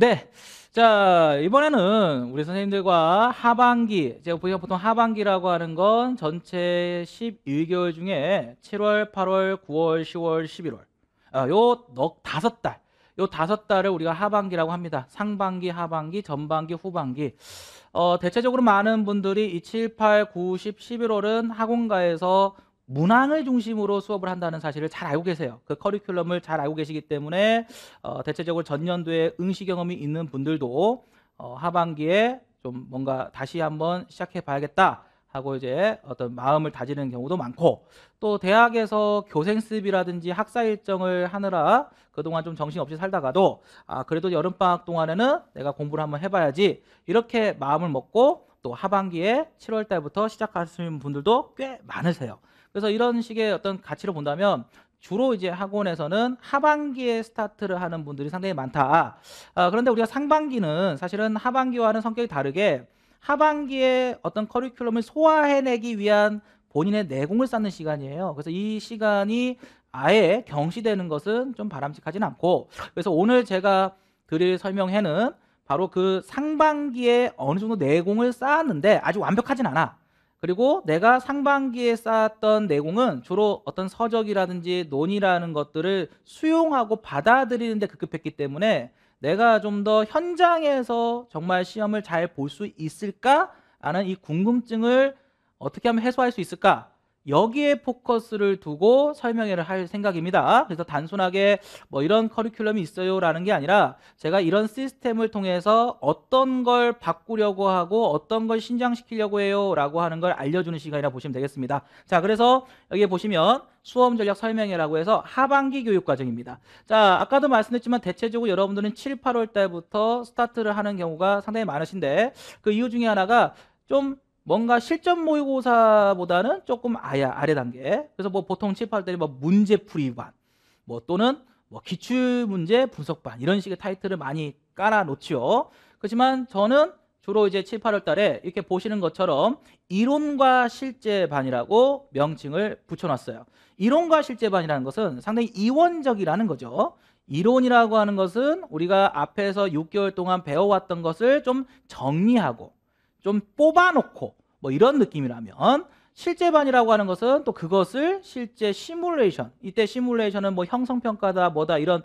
네. 자, 이번에는 우리 선생님들과 하반기, 제가 보기가 보통 하반기라고 하는 건 전체 1 1개월 중에 7월, 8월, 9월, 10월, 11월. 아, 요넉 다섯 달. 요 다섯 달을 우리가 하반기라고 합니다. 상반기, 하반기, 전반기, 후반기. 어, 대체적으로 많은 분들이 이 7, 8, 9, 10, 11월은 학원가에서 문항을 중심으로 수업을 한다는 사실을 잘 알고 계세요. 그 커리큘럼을 잘 알고 계시기 때문에 어, 대체적으로 전년도에 응시 경험이 있는 분들도 어, 하반기에 좀 뭔가 다시 한번 시작해 봐야겠다 하고 이제 어떤 마음을 다지는 경우도 많고 또 대학에서 교생 습이라든지 학사 일정을 하느라 그동안 좀 정신없이 살다가도 아 그래도 여름 방학 동안에는 내가 공부를 한번 해 봐야지 이렇게 마음을 먹고 또 하반기에 7월 달부터 시작하시는 분들도 꽤 많으세요. 그래서 이런 식의 어떤 가치를 본다면 주로 이제 학원에서는 하반기에 스타트를 하는 분들이 상당히 많다. 아, 그런데 우리가 상반기는 사실은 하반기와는 성격이 다르게 하반기에 어떤 커리큘럼을 소화해내기 위한 본인의 내공을 쌓는 시간이에요. 그래서 이 시간이 아예 경시되는 것은 좀 바람직하진 않고 그래서 오늘 제가 드릴 설명회는 바로 그 상반기에 어느 정도 내공을 쌓았는데 아주 완벽하진 않아. 그리고 내가 상반기에 쌓았던 내공은 주로 어떤 서적이라든지 논의라는 것들을 수용하고 받아들이는데 급급했기 때문에 내가 좀 더 현장에서 정말 시험을 잘 볼 수 있을까라는 이 궁금증을 어떻게 하면 해소할 수 있을까? 여기에 포커스를 두고 설명회를 할 생각입니다. 그래서 단순하게 뭐 이런 커리큘럼이 있어요라는 게 아니라 제가 이런 시스템을 통해서 어떤 걸 바꾸려고 하고 어떤 걸 신장시키려고 해요라고 하는 걸 알려주는 시간이라 보시면 되겠습니다. 자, 그래서 여기에 보시면 수험 전략 설명회라고 해서 하반기 교육 과정입니다. 자, 아까도 말씀드렸지만 대체적으로 여러분들은 7, 8월 달부터 스타트를 하는 경우가 상당히 많으신데 그 이유 중에 하나가 좀 뭔가 실전 모의고사보다는 조금 아야 아래 단계. 그래서 뭐 보통 취업할 때는 뭐 문제풀이반, 뭐 또는 뭐 기출문제 분석반 이런 식의 타이틀을 많이 깔아놓지요. 그렇지만 저는 주로 이제 7, 8월 달에 이렇게 보시는 것처럼 이론과 실제반이라고 명칭을 붙여놨어요. 이론과 실제반이라는 것은 상당히 이원적이라는 거죠. 이론이라고 하는 것은 우리가 앞에서 6개월 동안 배워왔던 것을 좀 정리하고 좀 뽑아놓고 뭐 이런 느낌이라면 실제반이라고 하는 것은 또 그것을 실제 시뮬레이션 이때 시뮬레이션은 뭐 형성평가다 뭐다 이런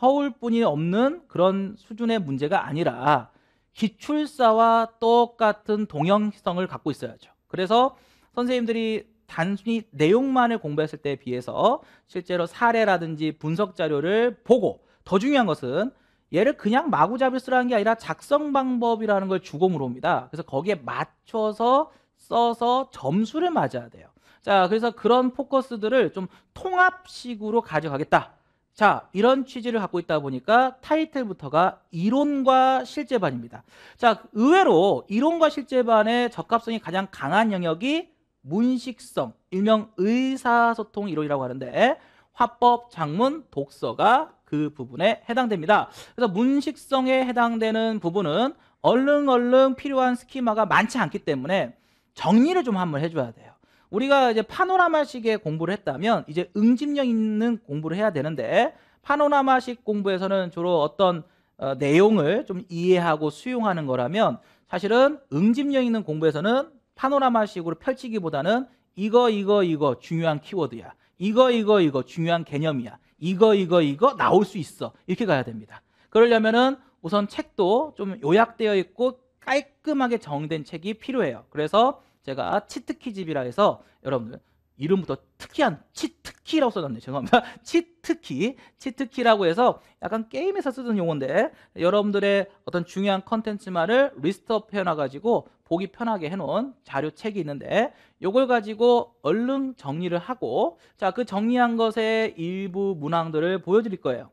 허울뿐이 없는 그런 수준의 문제가 아니라 기출사와 똑같은 동영성을 갖고 있어야죠 그래서 선생님들이 단순히 내용만을 공부했을 때에 비해서 실제로 사례라든지 분석 자료를 보고 더 중요한 것은 얘를 그냥 마구잡이 쓰라는 게 아니라 작성 방법이라는 걸 주공으로 옵니다. 그래서 거기에 맞춰서 써서 점수를 맞아야 돼요. 자, 그래서 그런 포커스들을 좀 통합식으로 가져가겠다. 자, 이런 취지를 갖고 있다 보니까 타이틀부터가 이론과 실제반입니다. 자, 의외로 이론과 실제반의 적합성이 가장 강한 영역이 문식성, 일명 의사소통 이론이라고 하는데 화법, 작문, 독서가 그 부분에 해당됩니다. 그래서 문식성에 해당되는 부분은 얼른 얼른 필요한 스키마가 많지 않기 때문에 정리를 좀 한번 해줘야 돼요. 우리가 이제 파노라마식의 공부를 했다면 이제 응집력 있는 공부를 해야 되는데 파노라마식 공부에서는 주로 어떤 어, 내용을 좀 이해하고 수용하는 거라면 사실은 응집력 있는 공부에서는 파노라마식으로 펼치기보다는 이거 이거 이거 중요한 키워드야 이거 이거 이거 중요한 개념이야 이거 이거 이거 나올 수 있어 이렇게 가야 됩니다 그러려면은 우선 책도 좀 요약되어 있고 깔끔하게 정된 책이 필요해요 그래서 제가 치트키집이라 해서 여러분들 이름부터 특이한 치트키라고 써놨네요 죄송합니다 치트키 치트키라고 해서 약간 게임에서 쓰던 용어인데 여러분들의 어떤 중요한 컨텐츠말을 리스트업 해놔가지고 보기 편하게 해놓은 자료책이 있는데 이걸 가지고 얼른 정리를 하고 자그 정리한 것의 일부 문항들을 보여드릴 거예요.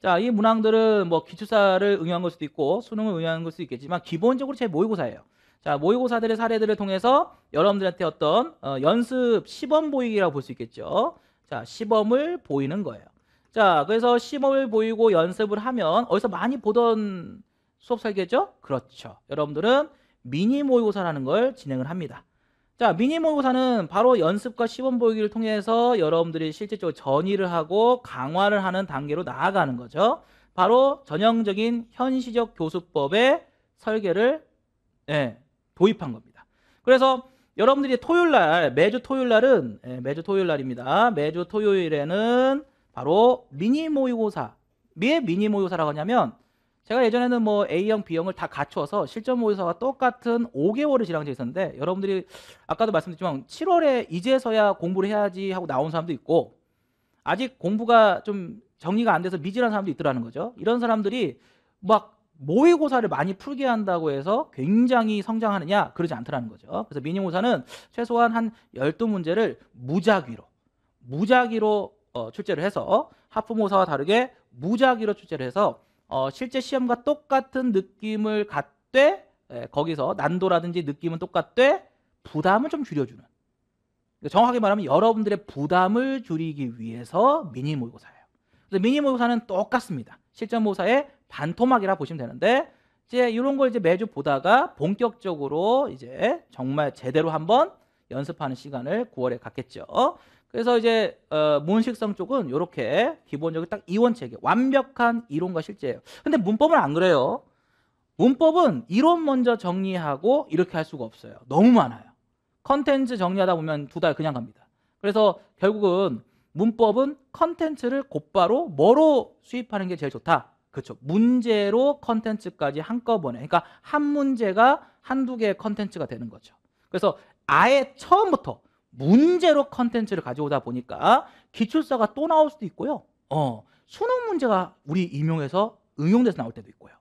자, 이 문항들은 뭐 기출사를 응용한 걸 수도 있고 수능을 응용한 걸 수도 있겠지만 기본적으로 제 모의고사예요. 자, 모의고사들의 사례들을 통해서 여러분들한테 어떤 어, 연습 시범 보이기라고 볼 수 있겠죠. 자, 시범을 보이는 거예요. 자, 그래서 시범을 보이고 연습을 하면 어디서 많이 보던 수업 설계죠? 그렇죠. 여러분들은 미니 모의고사라는 걸 진행을 합니다. 자, 미니 모의고사는 바로 연습과 시범 보이기를 통해서 여러분들이 실제적으로 전의를 하고 강화를 하는 단계로 나아가는 거죠. 바로 전형적인 현시적 교수법의 설계를 예, 도입한 겁니다. 그래서 여러분들이 토요일 날, 매주 토요일 날은 예, 매주 토요일 날입니다. 매주 토요일에는 바로 미니 모의고사. 왜 미니 모의고사라고 하냐면 제가 예전에는 뭐 A형, B형을 다 갖춰서 실전 모의사와 똑같은 5개월을 지랑제 있었는데 여러분들이 아까도 말씀드렸지만 7월에 이제서야 공부를 해야지 하고 나온 사람도 있고 아직 공부가 좀 정리가 안 돼서 미진한 사람도 있더라는 거죠. 이런 사람들이 막 모의고사를 많이 풀게 한다고 해서 굉장히 성장하느냐 그러지 않더라는 거죠. 그래서 미니고사는 최소한 한 12문제를 무작위로 무작위로 어, 출제를 해서 하프모사와 다르게 무작위로 출제를 해서 어, 실제 시험과 똑같은 느낌을 갖되 예, 거기서 난도라든지 느낌은 똑같되 부담을 좀 줄여주는 그러니까 정확하게 말하면 여러분들의 부담을 줄이기 위해서 미니 모의고사예요 그래서 미니 모의고사는 똑같습니다 실전 모의사의 고 반토막이라 보시면 되는데 이제 이런 걸 이제 매주 보다가 본격적으로 이제 정말 제대로 한번 연습하는 시간을 9월에 갖겠죠 그래서 이제 어, 문식성 쪽은 이렇게 기본적인 딱 이원 체계 완벽한 이론과 실제예요. 근데 문법은 안 그래요. 문법은 이론 먼저 정리하고 이렇게 할 수가 없어요. 너무 많아요. 컨텐츠 정리하다 보면 두 달 그냥 갑니다. 그래서 결국은 문법은 컨텐츠를 곧바로 뭐로 수입하는 게 제일 좋다. 그렇죠. 문제로 컨텐츠까지 한꺼번에. 그러니까 한 문제가 한두 개의 컨텐츠가 되는 거죠. 그래서 아예 처음부터 문제로 컨텐츠를 가져오다 보니까 기출서가 또 나올 수도 있고요. 어, 수능 문제가 우리 임용에서 응용돼서 나올 때도 있고요.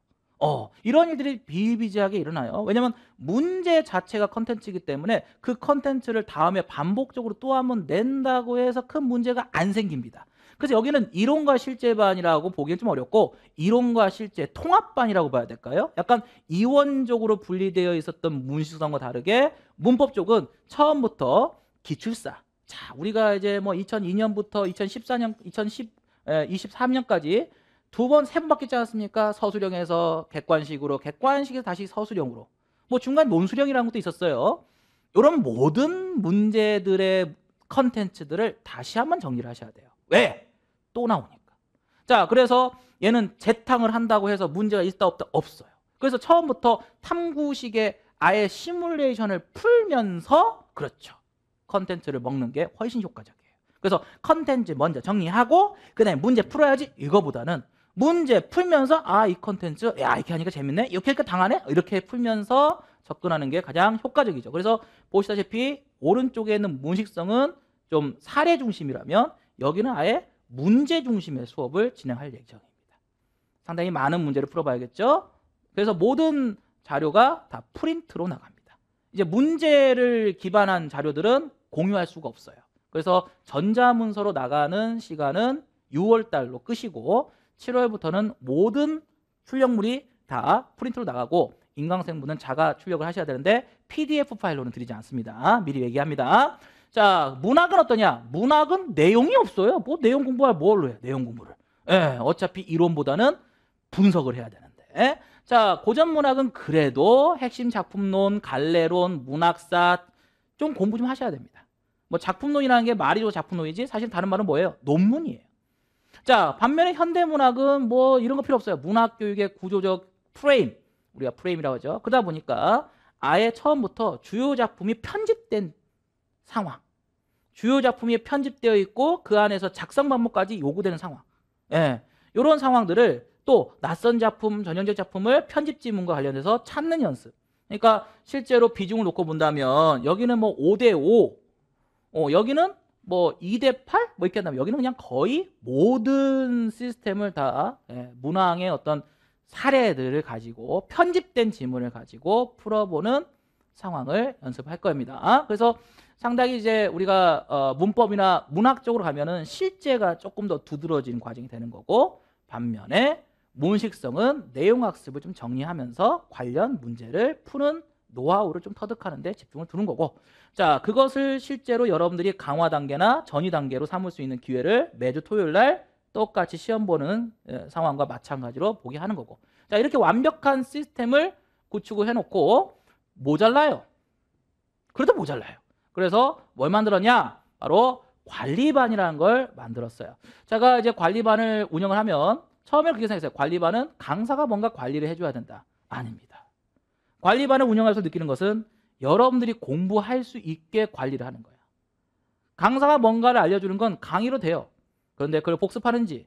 어, 이런 일들이 비일비지하게 일어나요. 왜냐면 문제 자체가 컨텐츠이기 때문에 그 컨텐츠를 다음에 반복적으로 또 한 번 낸다고 해서 큰 문제가 안 생깁니다. 그래서 여기는 이론과 실제반이라고 보기엔 좀 어렵고 이론과 실제 통합반이라고 봐야 될까요? 약간 이원적으로 분리되어 있었던 문시성과 다르게 문법 쪽은 처음부터 기출사. 자, 우리가 이제 뭐 2002년부터 2014년, 2010, 23년까지 두 번, 세 번 바뀌지 않았습니까? 서술형에서 객관식으로, 객관식에서 다시 서술형으로. 뭐 중간 에논수령이라는 것도 있었어요. 이런 모든 문제들의 컨텐츠들을 다시 한번 정리를 하셔야 돼요. 왜? 또 나오니까. 자, 그래서 얘는 재탕을 한다고 해서 문제가 있다 없다 없어요. 그래서 처음부터 탐구식의 아예 시뮬레이션을 풀면서 그렇죠. 컨텐츠를 먹는 게 훨씬 효과적이에요. 그래서 컨텐츠 먼저 정리하고 그다음에 문제 풀어야지 이거보다는 문제 풀면서 아 이 컨텐츠 야 이렇게 하니까 재밌네 이렇게 하까 당하네 이렇게 풀면서 접근하는 게 가장 효과적이죠. 그래서 보시다시피 오른쪽에 있는 문식성은 좀 사례 중심이라면 여기는 아예 문제 중심의 수업을 진행할 예정입니다. 상당히 많은 문제를 풀어봐야겠죠. 그래서 모든 자료가 다 프린트로 나갑니다. 이제 문제를 기반한 자료들은 공유할 수가 없어요. 그래서 전자문서로 나가는 시간은 6월 달로 끄시고 7월부터는 모든 출력물이 다 프린트로 나가고 인강생분은 자가 출력을 하셔야 되는데 PDF 파일로는 드리지 않습니다. 미리 얘기합니다. 자, 문학은 어떠냐? 문학은 내용이 없어요. 뭐 내용 공부할 뭘로 해? 내용 공부를. 예, 어차피 이론보다는 분석을 해야 되는데. 자, 고전 문학은 그래도 핵심 작품론, 갈래론, 문학사 좀 공부 좀 하셔야 됩니다. 뭐 작품론이라는 게 말이죠 작품론이지 사실 다른 말은 뭐예요? 논문이에요. 자 반면에 현대문학은 뭐 이런 거 필요 없어요. 문학교육의 구조적 프레임 우리가 프레임이라고 하죠. 그러다 보니까 아예 처음부터 주요 작품이 편집된 상황 주요 작품이 편집되어 있고 그 안에서 작성 방법까지 요구되는 상황 예, 이런 상황들을 또 낯선 작품, 전형적 작품을 편집 지문과 관련해서 찾는 연습 그러니까 실제로 비중을 놓고 본다면 여기는 뭐 5대5 어, 여기는 뭐 2대 8? 뭐 이렇게 한다면 여기는 그냥 거의 모든 시스템을 다 예, 문항의 어떤 사례들을 가지고 편집된 지문을 가지고 풀어보는 상황을 연습할 겁니다. 그래서 상당히 이제 우리가 어, 문법이나 문학 적으로 가면은 실제가 조금 더 두드러진 과정이 되는 거고 반면에 문식성은 내용 학습을 좀 정리하면서 관련 문제를 푸는 노하우를 좀 터득하는데 집중을 두는 거고 자 그것을 실제로 여러분들이 강화 단계나 전이 단계로 삼을 수 있는 기회를 매주 토요일 날 똑같이 시험 보는 예, 상황과 마찬가지로 보게 하는 거고 자 이렇게 완벽한 시스템을 구축을 해놓고 모자라요 그래도 모자라요 그래서 뭘 만들었냐 바로 관리반이라는 걸 만들었어요 제가 이제 관리반을 운영을 하면 처음에 그렇게 생각했어요 관리반은 강사가 뭔가 관리를 해줘야 된다 아닙니다 관리반을 운영하면서 느끼는 것은 여러분들이 공부할 수 있게 관리를 하는 거야. 강사가 뭔가를 알려주는 건 강의로 돼요. 그런데 그걸 복습하는지,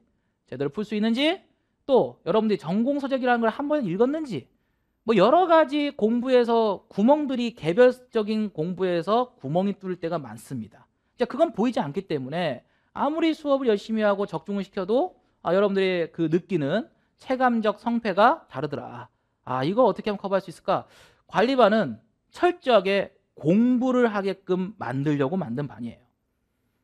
제대로 풀 수 있는지, 또 여러분들이 전공서적이라는 걸 한 번 읽었는지, 뭐 여러 가지 공부에서 구멍들이 개별적인 공부에서 구멍이 뚫을 때가 많습니다. 자, 그건 보이지 않기 때문에 아무리 수업을 열심히 하고 적중을 시켜도 아, 여러분들의 그 느끼는 체감적 성패가 다르더라. 아, 이거 어떻게 하면 커버할 수 있을까? 관리반은 철저하게 공부를 하게끔 만들려고 만든 반이에요.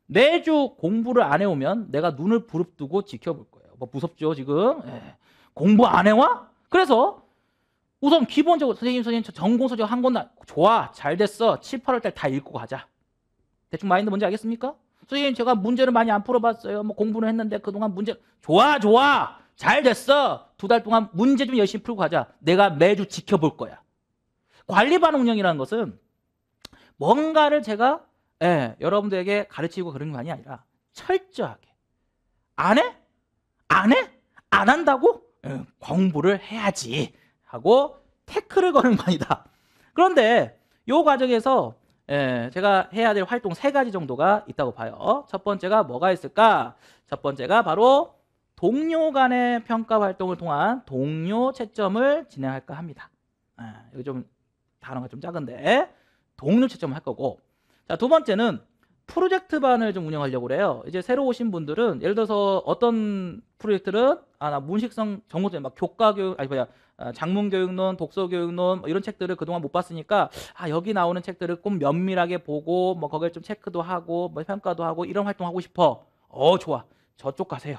매주 공부를 안 해오면 내가 눈을 부릅뜨고 지켜볼 거예요. 뭐 무섭죠, 지금? 예. 공부 안 해와? 그래서 우선 기본적으로 선생님, 선생님, 전공서적 한 권다 좋아, 잘 됐어. 7, 8월 달 다 읽고 가자. 대충 마인드 뭔지 알겠습니까? 선생님, 제가 문제를 많이 안 풀어봤어요. 뭐 공부는 했는데 그동안 문제 좋아, 좋아, 잘 됐어. 두달 동안 문제 좀 열심히 풀고 가자. 내가 매주 지켜볼 거야. 관리 반 운영이라는 것은 뭔가를 제가 예, 여러분들에게 가르치고 그런 게 아니라 철저하게 안 해? 안 해? 안 한다고? 예, 공부를 해야지 하고 태클을 거는 반이다. 그런데 이 과정에서 예, 제가 해야 될 활동 세 가지 정도가 있다고 봐요. 첫 번째가 뭐가 있을까? 첫 번째가 바로 동료 간의 평가 활동을 통한 동료 채점을 진행할까 합니다. 아, 여기 좀 단어가 좀 작은데 동료 채점을 할 거고 자두 번째는 프로젝트 반을 좀 운영하려고 그래요. 이제 새로 오신 분들은 예를 들어서 어떤 프로젝트는 아나 문식성 정보들 막 교과 교육 아니 뭐야 아, 장문 교육론, 독서 교육론 뭐 이런 책들을 그동안 못 봤으니까 아 여기 나오는 책들을 꼭 면밀하게 보고 뭐 거기를 좀 체크도 하고 뭐 평가도 하고 이런 활동 하고 싶어. 어 좋아 저쪽 가세요.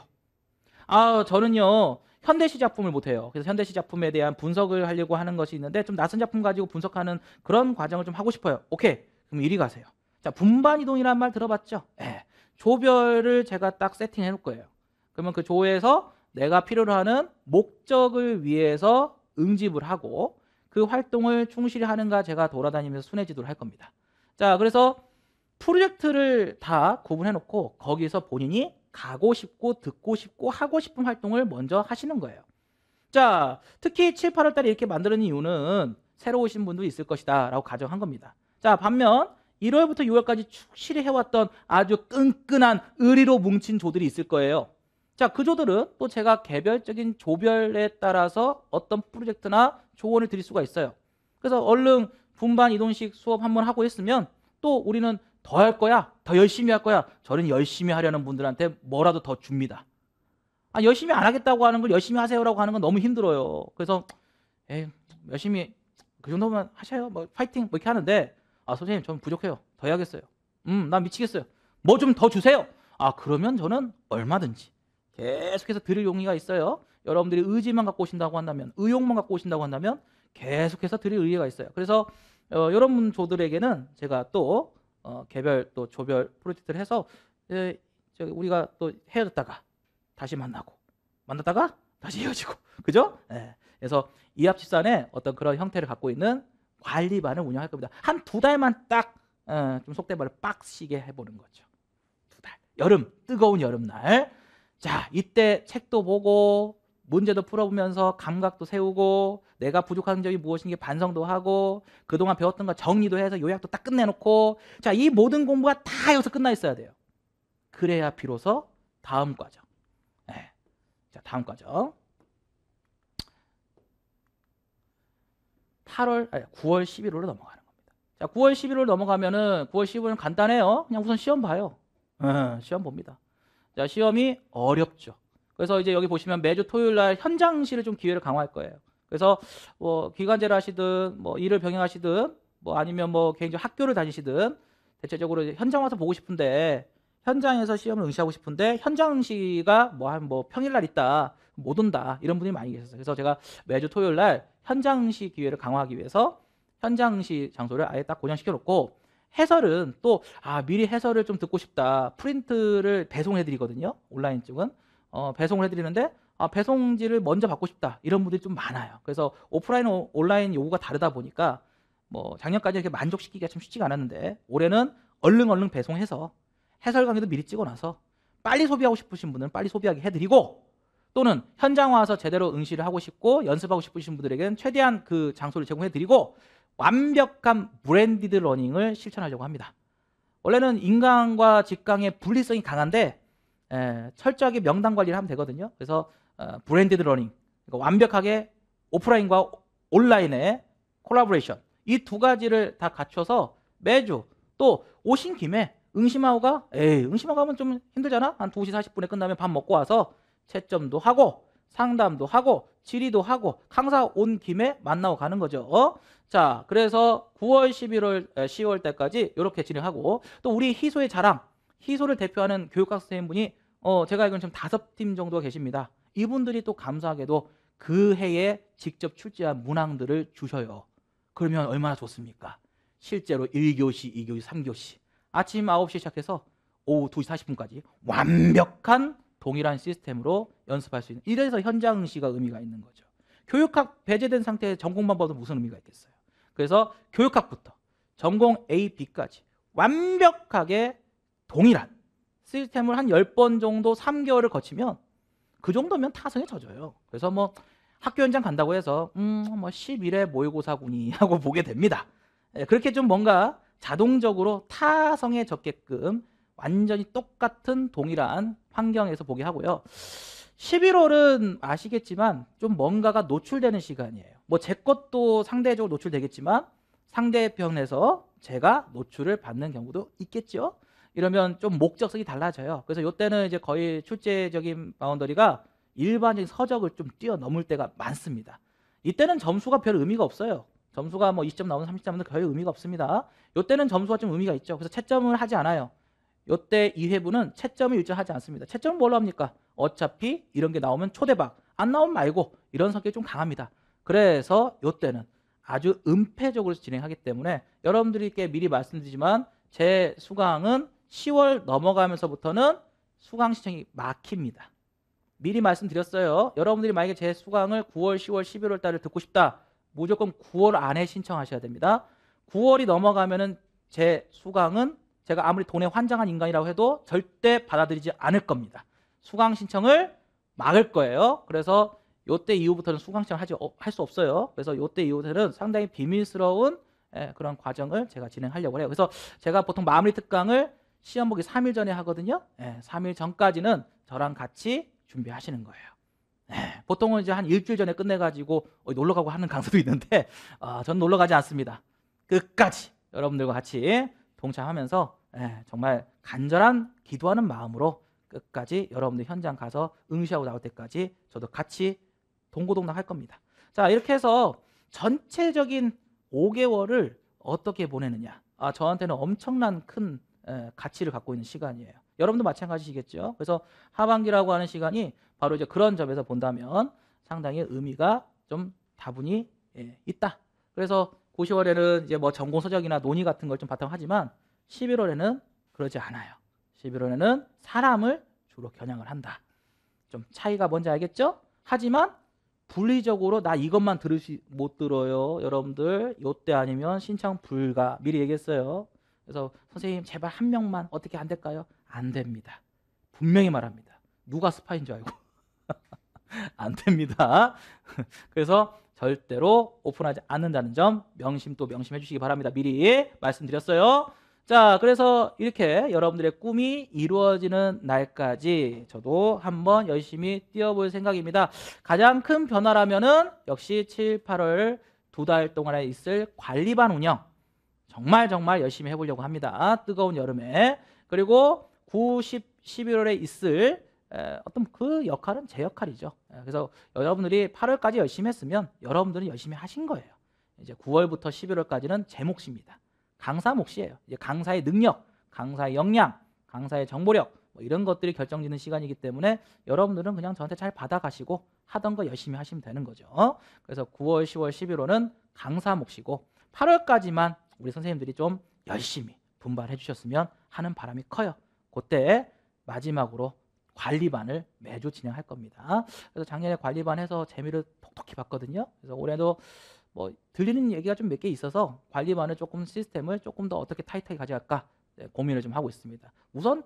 아 저는요 현대시 작품을 못해요. 그래서 현대시 작품에 대한 분석을 하려고 하는 것이 있는데 좀 낯선 작품 가지고 분석하는 그런 과정을 좀 하고 싶어요. 오케이 그럼 이리 가세요. 자 분반 이동이란 말 들어봤죠? 예. 조별을 제가 딱 세팅해 놓을 거예요. 그러면 그 조에서 내가 필요로 하는 목적을 위해서 응집을 하고 그 활동을 충실히 하는가 제가 돌아다니면서 순회지도를 할 겁니다. 자 그래서 프로젝트를 다 구분해 놓고 거기서 본인이 가고 싶고 듣고 싶고 하고 싶은 활동을 먼저 하시는 거예요. 자, 특히 7, 8월 달에 이렇게 만드는 이유는 새로 오신 분도 있을 것이다 라고 가정한 겁니다. 자, 반면 1월부터 6월까지 충실히 해왔던 아주 끈끈한 의리로 뭉친 조들이 있을 거예요. 자, 그 조들은 또 제가 개별적인 조별에 따라서 어떤 프로젝트나 조언을 드릴 수가 있어요. 그래서 얼른 분반 이동식 수업 한번 하고 했으면 또 우리는 더할 거야. 더 열심히 할 거야. 저는 열심히 하려는 분들한테 뭐라도 더 줍니다. 아, 열심히 안 하겠다고 하는 걸 열심히 하세요라고 하는 건 너무 힘들어요. 그래서 에이, 예, 열심히 그 정도만 하셔요. 뭐 파이팅 뭐 이렇게 하는데 아, 선생님 저는 부족해요. 더 해야겠어요. 음, 나 미치겠어요. 뭐 좀 더 주세요. 아, 그러면 저는 얼마든지 계속해서 드릴 용의가 있어요. 여러분들이 의지만 갖고 오신다고 한다면, 의욕만 갖고 오신다고 한다면 계속해서 드릴 의의가 있어요. 그래서 어, 여러분 조들에게는 제가 또 어, 개별 또 조별 프로젝트를 해서 에, 예, 우리가 또 헤어졌다가 다시 만나고 만났다가 다시 헤어지고 그죠? 예. 그래서 이합집산의 어떤 그런 형태를 갖고 있는 관리반을 운영할 겁니다. 한 두 달만 딱좀 어, 속된 말을 빡시게 해보는 거죠. 두 달. 여름 뜨거운 여름날. 자 이때 책도 보고 문제도 풀어보면서 감각도 세우고 내가 부족한 점이 무엇인지 반성도 하고 그동안 배웠던 거 정리도 해서 요약도 딱 끝내놓고 자 이 모든 공부가 다 여기서 끝나 있어야 돼요 그래야 비로소 다음 과정 네. 자 다음 과정 8월 아니, 9월 11월로 넘어가는 겁니다 자 9월 11월 넘어가면은 9월 1 1일은 간단해요 그냥 우선 시험 봐요 네, 시험 봅니다 자 시험이 어렵죠 그래서 이제 여기 보시면 매주 토요일 날현장실을좀 기회를 강화할 거예요. 그래서 뭐 기간제를 하시든 뭐 일을 병행하시든 뭐 아니면 뭐 개인적으로 학교를 다니시든 대체적으로 현장 와서 보고 싶은데 현장에서 시험을 응시하고 싶은데 현장 시가 뭐 한뭐 뭐 평일 날 있다 못 온다 이런 분이 많이 계셨어요. 그래서 제가 매주 토요일 날 현장 시 기회를 강화하기 위해서 현장 시 장소를 아예 딱 고정시켜 놓고 해설은 또 아 미리 해설을 좀 듣고 싶다 프린트를 배송해 드리거든요 온라인 쪽은 어, 배송을 해드리는데 아, 배송지를 먼저 받고 싶다 이런 분들이 좀 많아요. 그래서 오프라인 온라인 요구가 다르다 보니까 뭐 작년까지 이렇게 만족시키기가 참 쉽지가 않았는데 올해는 얼른 얼른 배송해서 해설 강의도 미리 찍어놔서 빨리 소비하고 싶으신 분은 빨리 소비하게 해드리고 또는 현장 와서 제대로 응시를 하고 싶고 연습하고 싶으신 분들에게는 최대한 그 장소를 제공해드리고 완벽한 브랜디드 러닝을 실천하려고 합니다. 원래는 인강과 직강의 분리성이 강한데 예, 철저하게 명단 관리를 하면 되거든요. 그래서 어, 브랜디드 러닝 그러니까 완벽하게 오프라인과 온라인의 콜라보레이션 이 두 가지를 다 갖춰서 매주 또 오신 김에 응시마오가 에이 응시마오 가면 좀 힘들잖아 한 2시 40분에 끝나면 밥 먹고 와서 채점도 하고 상담도 하고 질의도 하고 강사 온 김에 만나고 가는 거죠. 어? 자, 그래서 9월, 11월, 10월 때까지 이렇게 진행하고 또 우리 희소의 자랑, 희소를 대표하는 교육학 선생님분이 어, 제가 알기로는 지금 다섯 팀정도 계십니다. 이분들이 또 감사하게도 그 해에 직접 출제한 문항들을 주셔요. 그러면 얼마나 좋습니까? 실제로 1교시, 2교시, 3교시 아침 9시 시작해서 오후 2시 40분까지 완벽한 동일한 시스템으로 연습할 수 있는 이래서 현장 응시가 의미가 있는 거죠. 교육학 배제된 상태에 서 전공만 봐도 무슨 의미가 있겠어요. 그래서 교육학부터 전공 A, B까지 완벽하게 동일한 시스템을 한 10번 정도 3개월을 거치면 그 정도면 타성에 젖어요. 그래서 뭐 학교 현장 간다고 해서 음뭐1 0일 모의고사군이 하고 보게 됩니다. 예, 그렇게 좀 뭔가 자동적으로 타성에 적게끔 완전히 똑같은 동일한 환경에서 보게 하고요. 11월은 아시겠지만 좀 뭔가가 노출되는 시간이에요. 뭐 제 것도 상대적으로 노출되겠지만 상대편에서 제가 노출을 받는 경우도 있겠죠. 이러면 좀 목적성이 달라져요. 그래서 이때는 이제 거의 출제적인 바운더리가 일반적인 서적을 좀 뛰어넘을 때가 많습니다. 이때는 점수가 별 의미가 없어요. 점수가 뭐 20점 나오는 30점은 별 의미가 없습니다. 이때는 점수가 좀 의미가 있죠. 그래서 채점을 하지 않아요. 이때 2회부는 채점을 일정하지 않습니다. 채점은 뭘로 합니까? 어차피 이런 게 나오면 초대박, 안 나오면 말고 이런 성격이 좀 강합니다. 그래서 이때는 아주 은폐적으로 진행하기 때문에 여러분들께 미리 말씀드리지만 제 수강은 10월 넘어가면서부터는 수강신청이 막힙니다. 미리 말씀드렸어요. 여러분들이 만약에 제 수강을 9월, 10월, 11월 달을 듣고 싶다. 무조건 9월 안에 신청하셔야 됩니다. 9월이 넘어가면은 제 수강은 제가 아무리 돈에 환장한 인간이라고 해도 절대 받아들이지 않을 겁니다. 수강 신청을 막을 거예요. 그래서 요때 이후부터는 수강 신청을 하할수 어, 없어요. 그래서 요때 이후부터는 상당히 비밀스러운 예, 그런 과정을 제가 진행하려고 해요. 그래서 제가 보통 마무리 특강을 시험 보기 3일 전에 하거든요. 예, 3일 전까지는 저랑 같이 준비하시는 거예요. 예, 보통은 이제 한 일주일 전에 끝내가지고 놀러 가고 하는 강사도 있는데 어, 전 놀러 가지 않습니다. 끝까지 여러분들과 같이 동참하면서 예, 정말 간절한 기도하는 마음으로 끝까지 여러분들 현장 가서 응시하고 나올 때까지 저도 같이 동고동락 할 겁니다. 자 이렇게 해서 전체적인 5개월을 어떻게 보내느냐 아, 저한테는 엄청난 큰 예, 가치를 갖고 있는 시간이에요. 여러분도 마찬가지시겠죠. 그래서 하반기라고 하는 시간이 바로 이제 그런 점에서 본다면 상당히 의미가 좀 다분히 예, 있다. 그래서 9시월에는 이제 뭐 전공 서적이나 논의 같은 걸 좀 바탕하지만 11월에는 그러지 않아요. 11월에는 사람을 주로 겨냥을 한다. 좀 차이가 뭔지 알겠죠? 하지만 분리적으로 나 이것만 들을 수못 들어요. 여러분들 요 때 아니면 신청 불가 미리 얘기했어요. 그래서 선생님 제발 한 명만 어떻게 안 될까요? 안 됩니다. 분명히 말합니다. 누가 스파인 줄 알고 안 됩니다. 그래서 절대로 오픈하지 않는다는 점 명심 또 명심해 주시기 바랍니다. 미리 말씀드렸어요. 자, 그래서 이렇게 여러분들의 꿈이 이루어지는 날까지 저도 한번 열심히 뛰어볼 생각입니다. 가장 큰 변화라면은 역시 7, 8월 두 달 동안에 있을 관리반 운영. 정말 정말 열심히 해보려고 합니다. 뜨거운 여름에. 그리고 9, 10, 11월에 있을 어떤 그 역할은 제 역할이죠. 그래서 여러분들이 8월까지 열심히 했으면 여러분들은 열심히 하신 거예요. 이제 9월부터 11월까지는 제 몫입니다. 강사 몫이에요. 이제 강사의 능력, 강사의 역량, 강사의 정보력 뭐 이런 것들이 결정짓는 시간이기 때문에 여러분들은 그냥 저한테 잘 받아가시고 하던 거 열심히 하시면 되는 거죠. 그래서 9월, 10월, 11월은 강사 몫이고 8월까지만 우리 선생님들이 좀 열심히 분발해 주셨으면 하는 바람이 커요. 그때 마지막으로 관리반을 매주 진행할 겁니다. 그래서 작년에 관리반해서 재미를 톡톡히 봤거든요. 그래서 올해도 뭐 들리는 얘기가 좀 몇 개 있어서 관리반을 조금 시스템을 조금 더 어떻게 타이트하게 가져갈까 네, 고민을 좀 하고 있습니다. 우선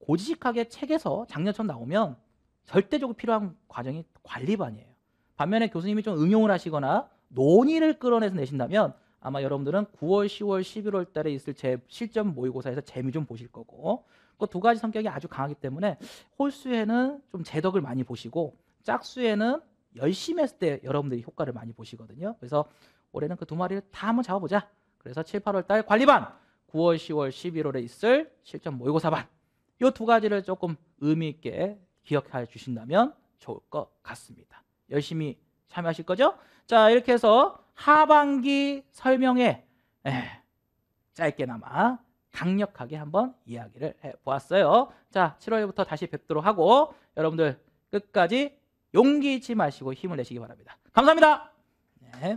고지식하게 책에서 작년처럼 나오면 절대적으로 필요한 과정이 관리반이에요. 반면에 교수님이 좀 응용을 하시거나 논의를 끌어내서 내신다면 아마 여러분들은 9월, 10월, 11월 달에 있을 제 실전 모의고사에서 재미 좀 보실 거고 그 두 가지 성격이 아주 강하기 때문에 홀수에는 좀 제덕을 많이 보시고 짝수에는 열심히 했을 때 여러분들이 효과를 많이 보시거든요. 그래서 올해는 그 두 마리를 다 한번 잡아보자. 그래서 7, 8월 달 관리반, 9월, 10월, 11월에 있을 실전 모의고사반 이 두 가지를 조금 의미 있게 기억해 주신다면 좋을 것 같습니다. 열심히 참여하실 거죠? 자 이렇게 해서 하반기 설명에 짧게나마 강력하게 한번 이야기를 해보았어요. 자, 7월부터 다시 뵙도록 하고 여러분들 끝까지 용기 잃지 마시고 힘을 내시기 바랍니다. 감사합니다. 네.